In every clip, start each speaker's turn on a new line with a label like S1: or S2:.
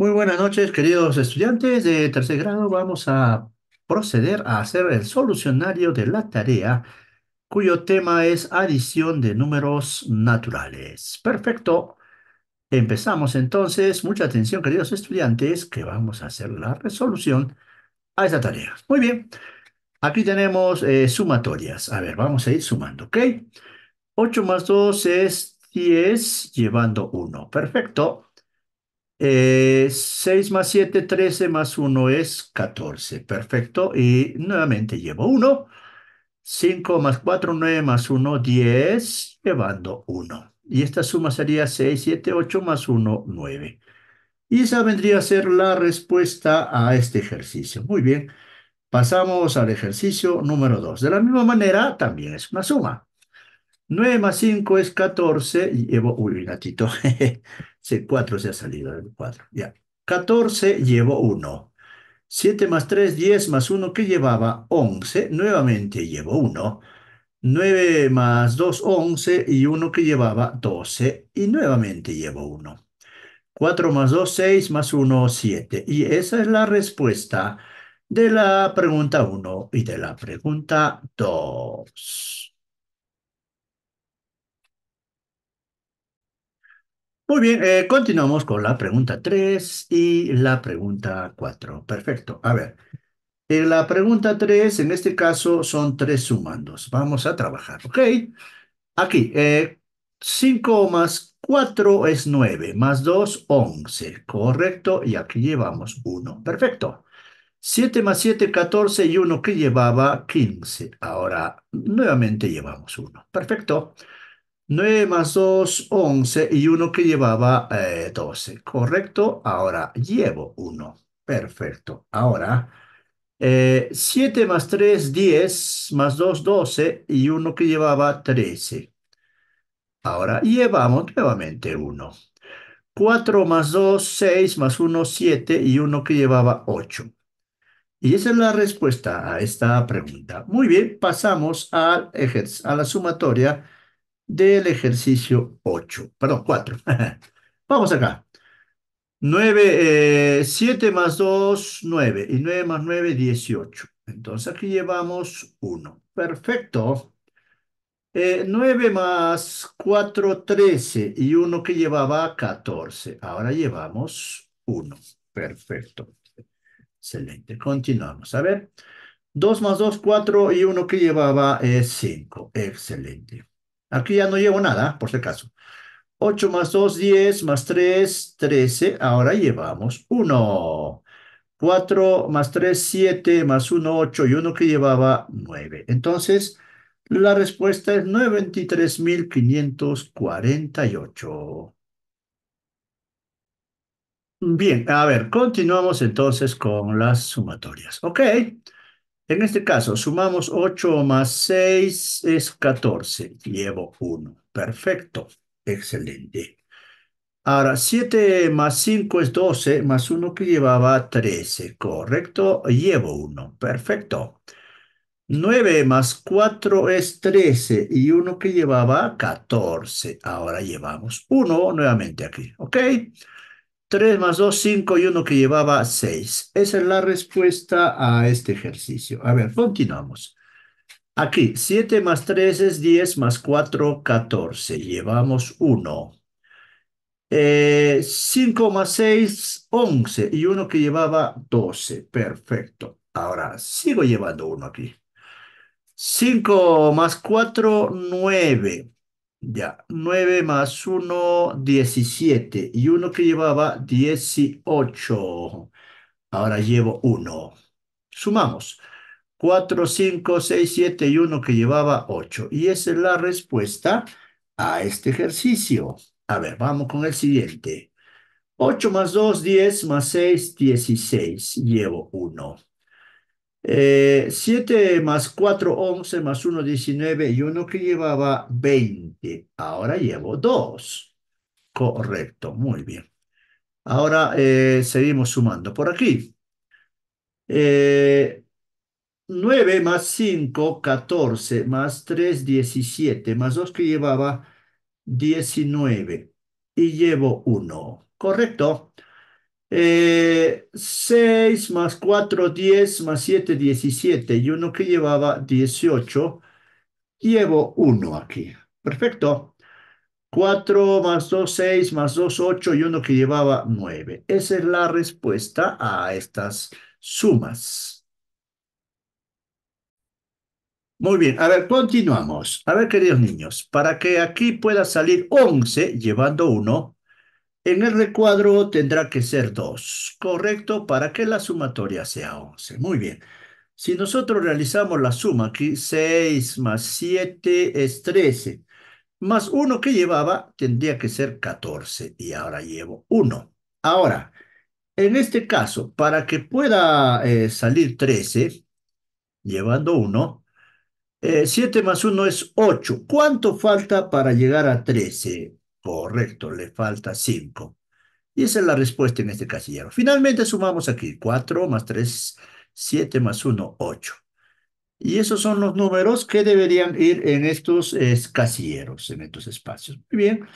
S1: Muy buenas noches, queridos estudiantes de tercer grado. Vamos a proceder a hacer el solucionario de la tarea cuyo tema es adición de números naturales. Perfecto. Empezamos entonces. Mucha atención, queridos estudiantes, que vamos a hacer la resolución a esa tarea. Muy bien. Aquí tenemos eh, sumatorias. A ver, vamos a ir sumando, ¿ok? 8 más 2 es 10 llevando 1. Perfecto. 6 eh, más 7, 13 más 1 es 14. Perfecto. Y nuevamente llevo 1. 5 más 4, 9 más 1, 10, llevando 1. Y esta suma sería 6, 7, 8 más 1, 9. Y esa vendría a ser la respuesta a este ejercicio. Muy bien. Pasamos al ejercicio número 2. De la misma manera, también es una suma. 9 más 5 es 14. Llevo, uy, gatito. Sí, 4 se ha salido del ¿eh? 4. Ya. 14 llevo 1. 7 más 3, 10 más 1, que llevaba 11. Nuevamente llevo 1. 9 más 2, 11. Y 1 que llevaba 12. Y nuevamente llevo 1. 4 más 2, 6 más 1, 7. Y esa es la respuesta de la pregunta 1 y de la pregunta 2. Muy bien, eh, continuamos con la pregunta 3 y la pregunta 4. Perfecto. A ver, en eh, la pregunta 3, en este caso, son tres sumandos. Vamos a trabajar, ¿ok? Aquí, 5 eh, más 4 es 9, más 2, 11, correcto, y aquí llevamos 1, perfecto. 7 más 7, 14 y 1 que llevaba 15. Ahora nuevamente llevamos 1. Perfecto. 9 más 2, 11 y uno que llevaba 12. Eh, Correcto. Ahora llevo 1. Perfecto. Ahora, 7 eh, más 3, 10 más 2, 12 y uno que llevaba 13. Ahora llevamos nuevamente 1. 4 más 2, 6 más 1, 7 y uno que llevaba 8. Y esa es la respuesta a esta pregunta. Muy bien, pasamos al a la sumatoria del ejercicio 8, perdón, 4. Vamos acá. 9, eh, 7 más 2, 9. Y 9 más 9, 18. Entonces aquí llevamos 1. Perfecto. Eh, 9 más 4, 13. Y 1 que llevaba 14. Ahora llevamos 1. Perfecto. Excelente. Continuamos. A ver. 2 más 2, 4. Y 1 que llevaba eh, 5. Excelente. Aquí ya no llevo nada, por si acaso. 8 más 2, 10, más 3, 13. Ahora llevamos 1. 4 más 3, 7, más 1, 8 y 1 que llevaba 9. Entonces, la respuesta es 93.548. Bien, a ver, continuamos entonces con las sumatorias. Ok. En este caso, sumamos 8 más 6 es 14. Llevo 1. Perfecto. Excelente. Ahora, 7 más 5 es 12, más 1 que llevaba 13. Correcto. Llevo 1. Perfecto. 9 más 4 es 13 y 1 que llevaba 14. Ahora llevamos 1 nuevamente aquí. ¿Ok? 3 más 2, 5 y 1 que llevaba 6. Esa es la respuesta a este ejercicio. A ver, continuamos. Aquí, 7 más 3 es 10, más 4, 14. Llevamos 1. Eh, 5 más 6, 11. Y 1 que llevaba 12. Perfecto. Ahora, sigo llevando 1 aquí. 5 más 4, 9. Ya, 9 más 1, 17. Y uno que llevaba 18. Ahora llevo 1. Sumamos. 4, 5, 6, 7 y 1 que llevaba 8. Y esa es la respuesta a este ejercicio. A ver, vamos con el siguiente. 8 más 2, 10 más 6, 16. Llevo 1. 7 eh, más 4, 11 más 1, 19 y uno que llevaba 20. Ahora llevo 2. Correcto, muy bien. Ahora eh, seguimos sumando por aquí. 9 eh, más 5, 14, más 3, 17, más 2 que llevaba 19 y llevo 1. Correcto. 6 eh, más 4, 10 más 7, 17. Y uno que llevaba 18. Llevo 1 aquí. Perfecto. 4 más 2, 6 más 2, 8 y uno que llevaba 9. Esa es la respuesta a estas sumas. Muy bien, a ver, continuamos. A ver, queridos niños, para que aquí pueda salir 11 llevando 1, en el recuadro tendrá que ser 2, ¿correcto? Para que la sumatoria sea 11. Muy bien. Si nosotros realizamos la suma aquí, 6 más 7 es 13. Más 1 que llevaba tendría que ser 14 y ahora llevo 1. Ahora, en este caso, para que pueda eh, salir 13, llevando 1, 7 eh, más 1 es 8. ¿Cuánto falta para llegar a 13? Correcto, le falta 5. Y esa es la respuesta en este casillero. Finalmente sumamos aquí 4 más 3, 7 más 1, 8. Y esos son los números que deberían ir en estos casilleros, en estos espacios. Muy bien,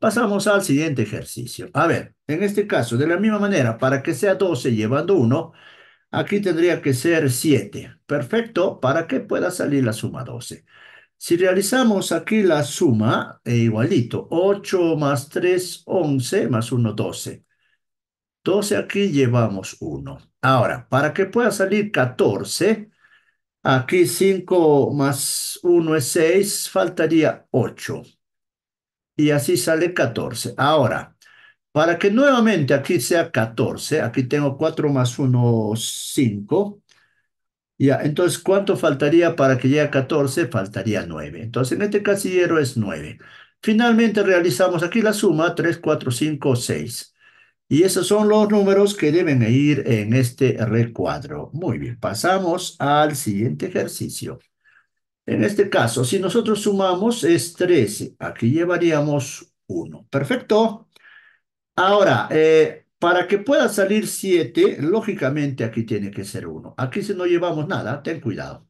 S1: pasamos al siguiente ejercicio. A ver, en este caso, de la misma manera, para que sea 12 llevando 1, aquí tendría que ser 7. Perfecto, para que pueda salir la suma 12. Si realizamos aquí la suma, eh, igualito, 8 más 3, 11, más 1, 12. 12 aquí llevamos 1. Ahora, para que pueda salir 14, aquí 5 más 1 es 6, faltaría 8. Y así sale 14. Ahora, para que nuevamente aquí sea 14, aquí tengo 4 más 1, 5. Ya, entonces, ¿cuánto faltaría para que llegue a 14? Faltaría 9. Entonces, en este casillero es 9. Finalmente realizamos aquí la suma 3, 4, 5, 6. Y esos son los números que deben ir en este recuadro. Muy bien, pasamos al siguiente ejercicio. En este caso, si nosotros sumamos es 13. Aquí llevaríamos 1. Perfecto. Ahora, eh, para que pueda salir 7, lógicamente aquí tiene que ser 1. Aquí si no llevamos nada, ten cuidado.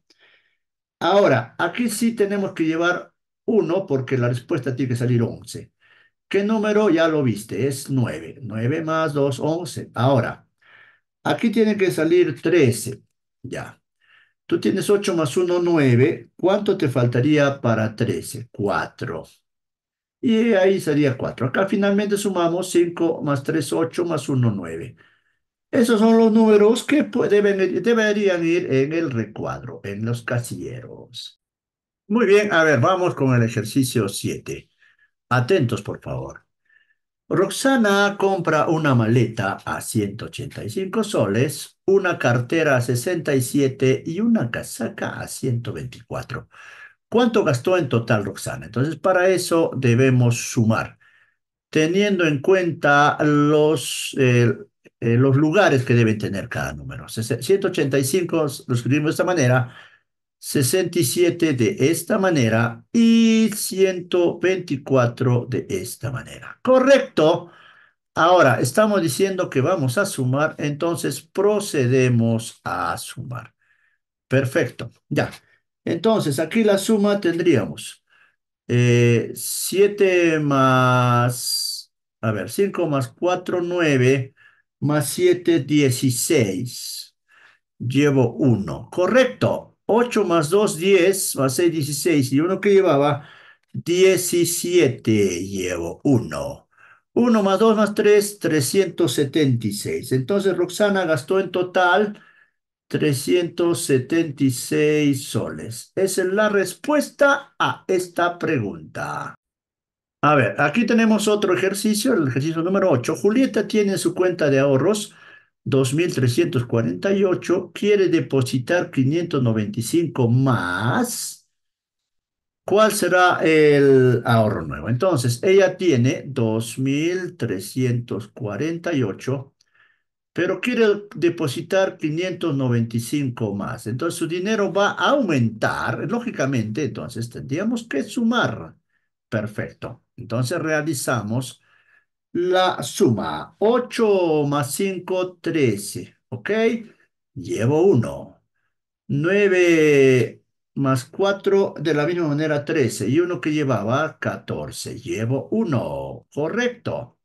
S1: Ahora, aquí sí tenemos que llevar 1 porque la respuesta tiene que salir 11. ¿Qué número? Ya lo viste, es 9. 9 más 2, 11. Ahora, aquí tiene que salir 13. Ya. Tú tienes 8 más 1, 9. ¿Cuánto te faltaría para 13? 4 y ahí sería 4. Acá finalmente sumamos 5 más 3, 8 más 1, 9. Esos son los números que deben, deberían ir en el recuadro, en los casilleros. Muy bien, a ver, vamos con el ejercicio 7. Atentos, por favor. Roxana compra una maleta a 185 soles, una cartera a 67 y una casaca a 124. ¿Cuánto gastó en total Roxana? Entonces, para eso debemos sumar, teniendo en cuenta los, eh, eh, los lugares que deben tener cada número. 185 lo escribimos de esta manera, 67 de esta manera y 124 de esta manera. Correcto. Ahora, estamos diciendo que vamos a sumar, entonces procedemos a sumar. Perfecto, ya. Entonces, aquí la suma tendríamos 7 eh, más, a ver, 5 más 4, 9, más 7, 16. Llevo 1. Correcto. 8 más 2, 10, más 6, 16. Y uno que llevaba 17, llevo 1. 1 más 2 más 3, 376. Entonces Roxana gastó en total 376 soles. Esa es la respuesta a esta pregunta. A ver, aquí tenemos otro ejercicio, el ejercicio número 8. Julieta tiene su cuenta de ahorros 2.348, quiere depositar 595 más. ¿Cuál será el ahorro nuevo? Entonces, ella tiene 2.348 pero quiere depositar 595 más. Entonces su dinero va a aumentar, lógicamente, entonces tendríamos que sumar. Perfecto. Entonces realizamos la suma. 8 más 5, 13. ¿Ok? Llevo 1. 9 más 4, de la misma manera 13. Y uno que llevaba 14. Llevo 1. Correcto.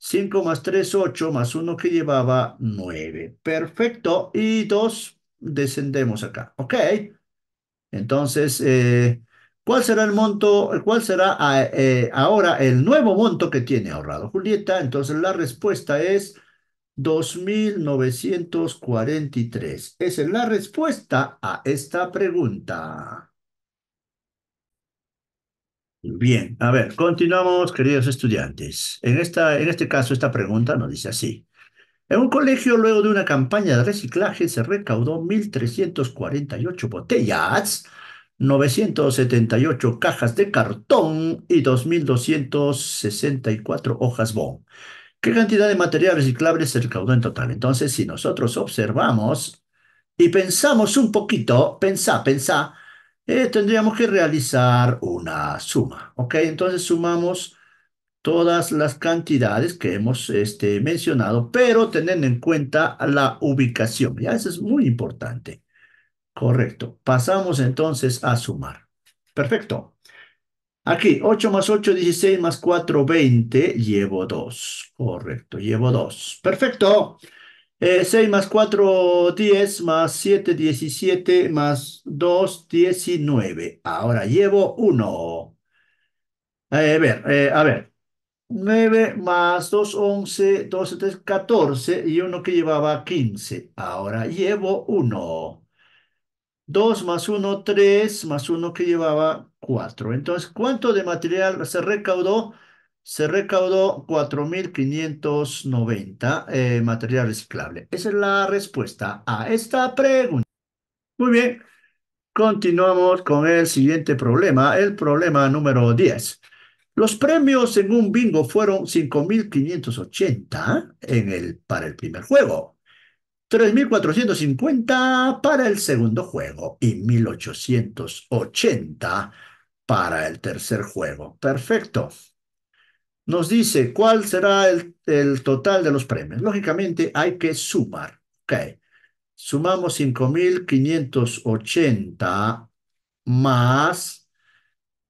S1: 5 más 3, 8, más 1 que llevaba 9. Perfecto. Y 2, descendemos acá. Ok. Entonces, eh, ¿cuál será el monto? ¿Cuál será ah, eh, ahora el nuevo monto que tiene ahorrado Julieta? Entonces, la respuesta es 2.943. Esa es la respuesta a esta pregunta. Bien, a ver, continuamos, queridos estudiantes. En, esta, en este caso, esta pregunta nos dice así. En un colegio, luego de una campaña de reciclaje, se recaudó 1.348 botellas, 978 cajas de cartón y 2.264 hojas bon. ¿Qué cantidad de material reciclable se recaudó en total? Entonces, si nosotros observamos y pensamos un poquito, pensá, pensá, eh, tendríamos que realizar una suma, ¿ok? Entonces sumamos todas las cantidades que hemos este, mencionado, pero teniendo en cuenta la ubicación, ¿ya? Eso es muy importante. Correcto. Pasamos entonces a sumar. Perfecto. Aquí, 8 más 8, 16 más 4, 20. Llevo 2. Correcto, llevo 2. Perfecto. 6 eh, más 4, 10, más 7, 17, más 2, 19. Ahora llevo 1. Eh, a ver, eh, a ver. 9 más 2, 11, 12, 3, 14 y uno que llevaba 15. Ahora llevo 1. 2 más 1, 3 más 1 que llevaba 4. Entonces, ¿cuánto de material se recaudó? se recaudó 4.590 eh, material reciclable. Esa es la respuesta a esta pregunta. Muy bien, continuamos con el siguiente problema, el problema número 10. Los premios en un bingo fueron 5.580 el, para el primer juego, 3.450 para el segundo juego y 1.880 para el tercer juego. Perfecto nos dice cuál será el, total de los premios. Lógicamente hay que sumar. ok Sumamos 5.580 más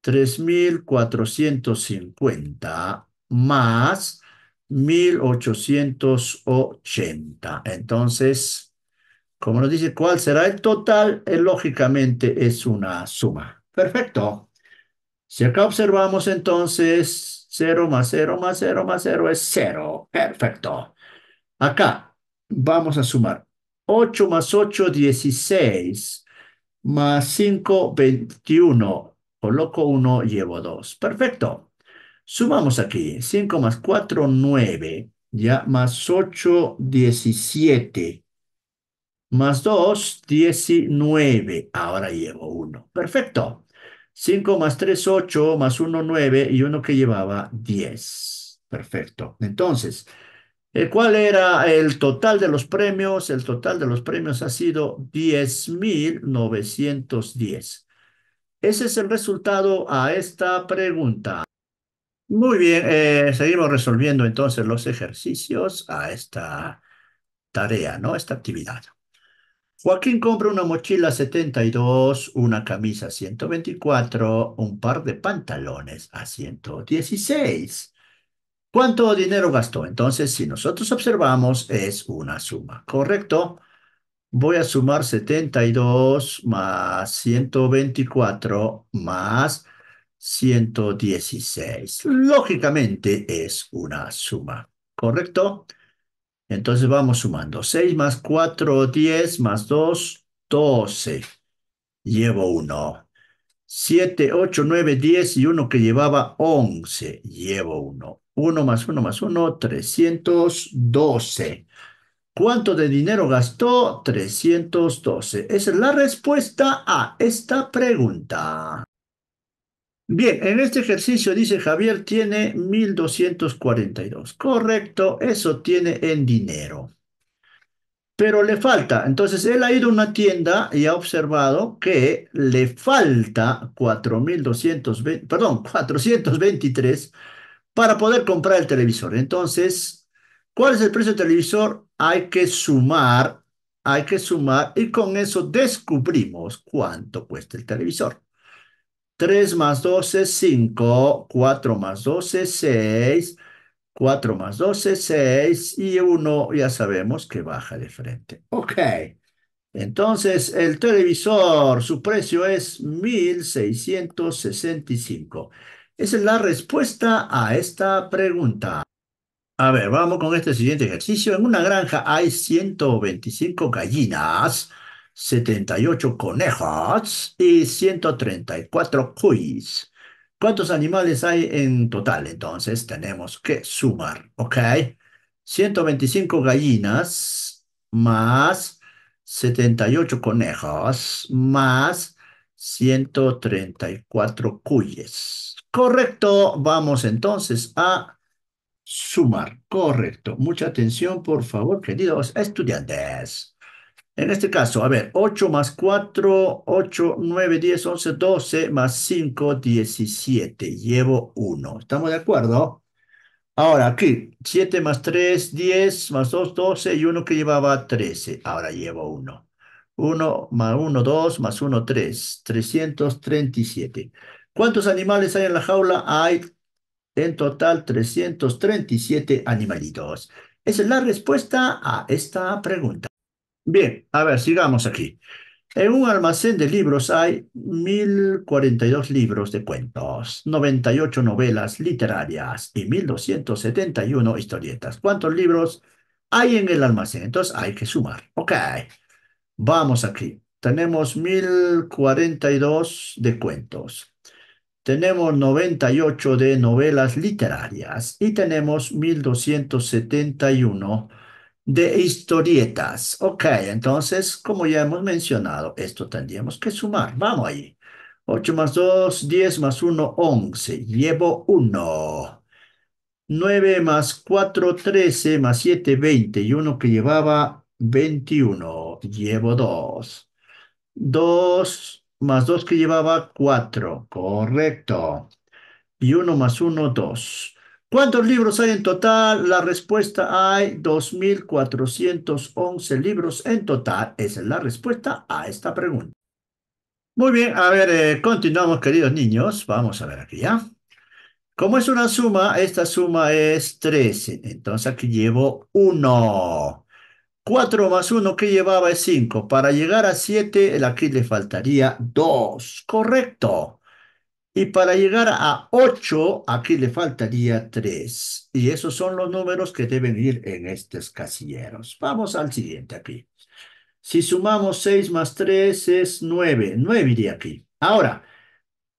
S1: 3.450 más 1.880. Entonces, como nos dice cuál será el total, eh, lógicamente es una suma. Perfecto. Si acá observamos entonces 0 más 0 más 0 más 0 es 0. Perfecto. Acá vamos a sumar. 8 más 8, 16. Más 5, 21. Coloco 1, llevo 2. Perfecto. Sumamos aquí. 5 más 4, 9. Ya más 8, 17. Más 2, 19. Ahora llevo 1. Perfecto. 5 más 3, 8, más 1, 9 y uno que llevaba 10. Perfecto. Entonces, eh, ¿cuál era el total de los premios? El total de los premios ha sido 10.910. Ese es el resultado a esta pregunta. Muy bien, eh, seguimos resolviendo entonces los ejercicios a esta tarea, ¿no? Esta actividad. Joaquín compra una mochila 72, una camisa 124, un par de pantalones a 116. ¿Cuánto dinero gastó? Entonces, si nosotros observamos, es una suma, ¿correcto? Voy a sumar 72 más 124 más 116. Lógicamente es una suma, ¿correcto? Entonces vamos sumando. 6 más 4, 10, más 2, 12. Llevo 1. 7, 8, 9, 10 y 1 que llevaba 11. Llevo 1. 1 más 1 más 1, 312. ¿Cuánto de dinero gastó? 312. Esa es la respuesta a esta pregunta. Bien, en este ejercicio dice Javier tiene 1242. Correcto, eso tiene en dinero. Pero le falta, entonces él ha ido a una tienda y ha observado que le falta 4220, perdón, 423 para poder comprar el televisor. Entonces, ¿cuál es el precio del televisor? Hay que sumar, hay que sumar y con eso descubrimos cuánto cuesta el televisor. 3 más 12, 5. 4 más 12, 6. 4 más 12, 6. Y 1 ya sabemos que baja de frente. Ok. Entonces, el televisor, su precio es 1665. Esa es la respuesta a esta pregunta. A ver, vamos con este siguiente ejercicio. En una granja hay 125 gallinas. 78 conejos y 134 cuyes. ¿Cuántos animales hay en total? Entonces tenemos que sumar, ¿ok? 125 gallinas más 78 conejos más 134 cuyes. Correcto, vamos entonces a sumar. Correcto, mucha atención por favor, queridos estudiantes. En este caso, a ver, 8 más 4, 8, 9, 10, 11, 12, más 5, 17. Llevo 1. ¿Estamos de acuerdo? Ahora, aquí, 7 más 3, 10, más 2, 12, y 1 que llevaba 13. Ahora llevo 1. 1 más 1, 2, más 1, 3. 337. ¿Cuántos animales hay en la jaula? Hay en total 337 animalitos. Esa es la respuesta a esta pregunta. Bien, a ver, sigamos aquí. En un almacén de libros hay 1042 libros de cuentos, 98 novelas literarias y 1271 historietas. ¿Cuántos libros hay en el almacén? Entonces hay que sumar. Ok, vamos aquí. Tenemos 1042 de cuentos. Tenemos 98 de novelas literarias y tenemos 1271 de historietas. Ok, entonces, como ya hemos mencionado, esto tendríamos que sumar. Vamos ahí. 8 más 2, 10 más 1, 11. Llevo 1. 9 más 4, 13 más 7, 20. Y uno que llevaba 21. Llevo 2. 2 más 2 que llevaba 4. Correcto. Y 1 más 1, 2. ¿Cuántos libros hay en total? La respuesta hay 2.411 libros en total. Esa es la respuesta a esta pregunta. Muy bien, a ver, eh, continuamos queridos niños. Vamos a ver aquí ya. Como es una suma, esta suma es 13. Entonces aquí llevo 1. 4 más 1 que llevaba es 5. Para llegar a 7, aquí le faltaría 2. Correcto. Y para llegar a 8, aquí le faltaría 3. Y esos son los números que deben ir en estos casilleros. Vamos al siguiente aquí. Si sumamos 6 más 3 es 9. 9 iría aquí. Ahora,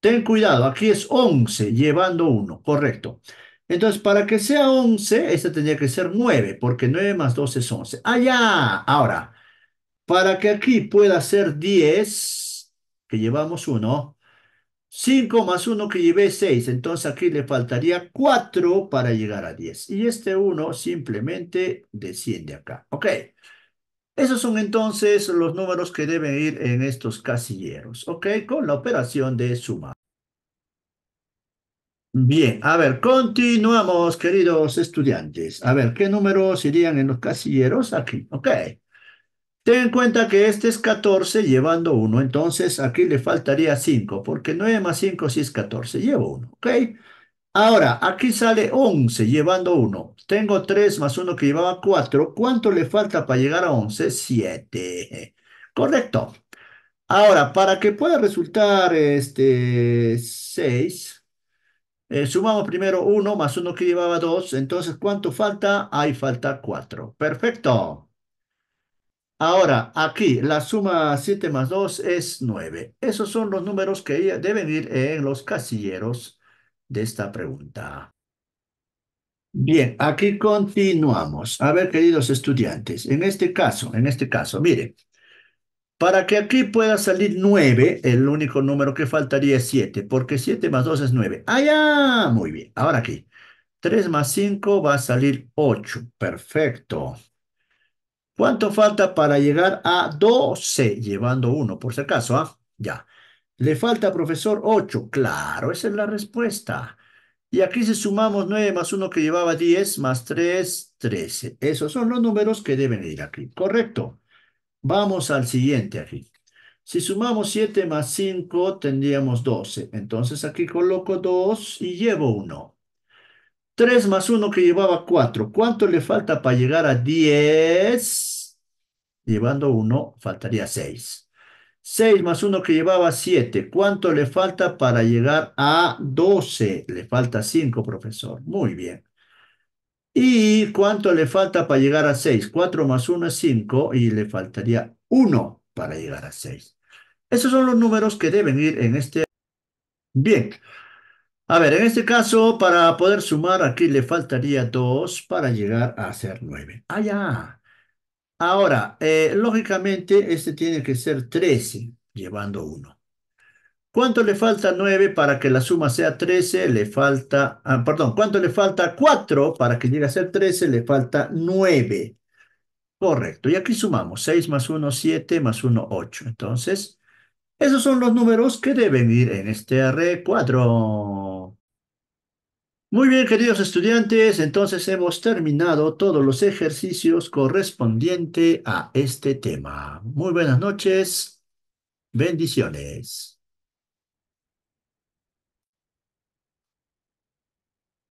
S1: ten cuidado, aquí es 11 llevando 1, correcto. Entonces, para que sea 11, este tendría que ser 9, porque 9 más 2 es 11. ¡Allá! Ahora, para que aquí pueda ser 10, que llevamos 1, 5 más 1 que llevé 6, entonces aquí le faltaría 4 para llegar a 10. Y este 1 simplemente desciende acá. Ok. Esos son entonces los números que deben ir en estos casilleros. Ok, con la operación de suma. Bien, a ver, continuamos, queridos estudiantes. A ver, ¿qué números irían en los casilleros? Aquí, ok. Ten en cuenta que este es 14 llevando 1, entonces aquí le faltaría 5, porque 9 más 5 sí es 14, llevo 1, ¿ok? Ahora, aquí sale 11 llevando 1. Tengo 3 más 1 que llevaba 4. ¿Cuánto le falta para llegar a 11? 7. Correcto. Ahora, para que pueda resultar este 6, eh, sumamos primero 1 más 1 que llevaba 2. Entonces, ¿cuánto falta? Ahí falta 4. Perfecto. Ahora, aquí la suma 7 más 2 es 9. Esos son los números que deben ir en los casilleros de esta pregunta. Bien, aquí continuamos. A ver, queridos estudiantes, en este caso, en este caso, miren, para que aquí pueda salir 9, el único número que faltaría es 7, porque 7 más 2 es 9. Ah, ya! Muy bien, ahora aquí. 3 más 5 va a salir 8. Perfecto. ¿Cuánto falta para llegar a 12? Llevando 1, por si acaso, ¿ah? Ya. ¿Le falta, profesor, 8? Claro, esa es la respuesta. Y aquí si sumamos 9 más 1 que llevaba 10, más 3, 13. Esos son los números que deben ir aquí. Correcto. Vamos al siguiente aquí. Si sumamos 7 más 5, tendríamos 12. Entonces aquí coloco 2 y llevo 1. 3 más 1 que llevaba 4. ¿Cuánto le falta para llegar a 10? Llevando 1, faltaría 6. 6 más 1 que llevaba 7. ¿Cuánto le falta para llegar a 12? Le falta 5, profesor. Muy bien. ¿Y cuánto le falta para llegar a 6? 4 más 1 es 5 y le faltaría 1 para llegar a 6. Esos son los números que deben ir en este... Bien. A ver, en este caso, para poder sumar, aquí le faltaría 2 para llegar a ser 9. Ah, ya. Ahora, eh, lógicamente, este tiene que ser 13, llevando 1. ¿Cuánto le falta 9 para que la suma sea 13? Le falta, ah, perdón, ¿cuánto le falta 4 para que llegue a ser 13? Le falta 9. Correcto. Y aquí sumamos 6 más 1, 7 más 1, 8. Entonces, esos son los números que deben ir en este array 4. Muy bien, queridos estudiantes, entonces hemos terminado todos los ejercicios correspondientes a este tema. Muy buenas noches, bendiciones.